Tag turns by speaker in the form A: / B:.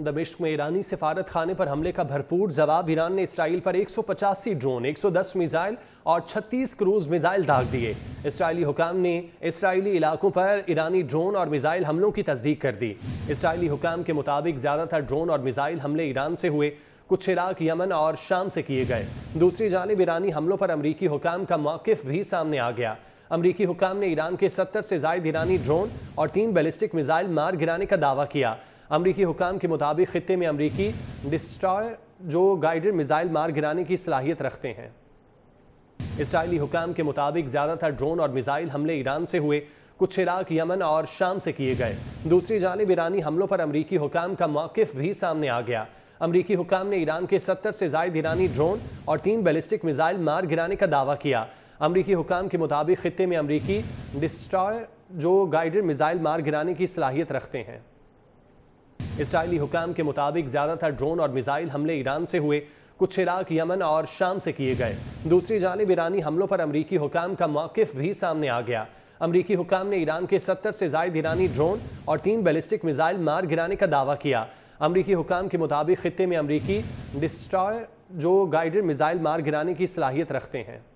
A: दमिश्क में ईरानी सिफारत खाने पर हमले का भरपूर जवाब ईरान ने इसराइल पर एक ड्रोन 110 मिसाइल और 36 क्रूज मिसाइल दाग दिए इसराइली हुकाम ने इसराइली इलाकों पर ईरानी ड्रोन और मिसाइल हमलों की तस्दीक कर दी इसराइली हुकाम के मुताबिक ज़्यादातर ड्रोन और मिसाइल हमले ईरान से हुए कुछ इराक यमन और शाम से किए गए दूसरी जानब ईरानी हमलों पर अमरीकी हुकाम का मौकफ भी सामने आ गया अमरीकी हुकाम ने ईरान के सत्तर से जायद ईरानी ड्रोन और तीन बैलिस्टिक मिसाइल मार गिराने का दावा किया अमरीकी हुकाम के मुताबिक ख़त्े में अमरीकी डिस्ट्रॉय जो गाइडेड मिज़ाइल मार गिराने की सलाहियत रखते हैं इसराइली हुकाम के मुताबिक ज़्यादातर ड्रोन और मिज़ाइल हमले ईरान से हुए कुछ इराक यमन और शाम से किए गए दूसरी जानब ईरानी हमलों पर अमरीकी हुकाम का मौक़ भी सामने आ गया अमरीकी हुकाम ने ईरान के सत्तर से जायद ईरानी ड्रोन और तीन बैलिस्टिक मिज़ाइल मार गिराने का दावा किया अमरीकी हुकाम के मुताबिक ख़त्े में अमरीकी डिस्ट्रॉय जो गाइडेड मिज़ाइल मार गिराने की सलाहियत रखते हैं इसराइली हुकाम के मुताबिक ज़्यादातर ड्रोन और मिसाइल हमले ईरान से हुए कुछ इराक यमन और शाम से किए गए दूसरी जानब ईरानी हमलों पर अमरीकी हुकाम का मौकफ भी सामने आ गया अमरीकी हुकाम ने ईरान के सत्तर से जायद ईरानी ड्रोन और तीन बैलिस्टिक मिजाइल मार गिराने का दावा किया अमरीकी हुकाम के मुताबिक खत्े में अमरीकी डिस्ट्रॉय जो गाइडेड मिजाइल मार गिराने की सलाहियत रखते हैं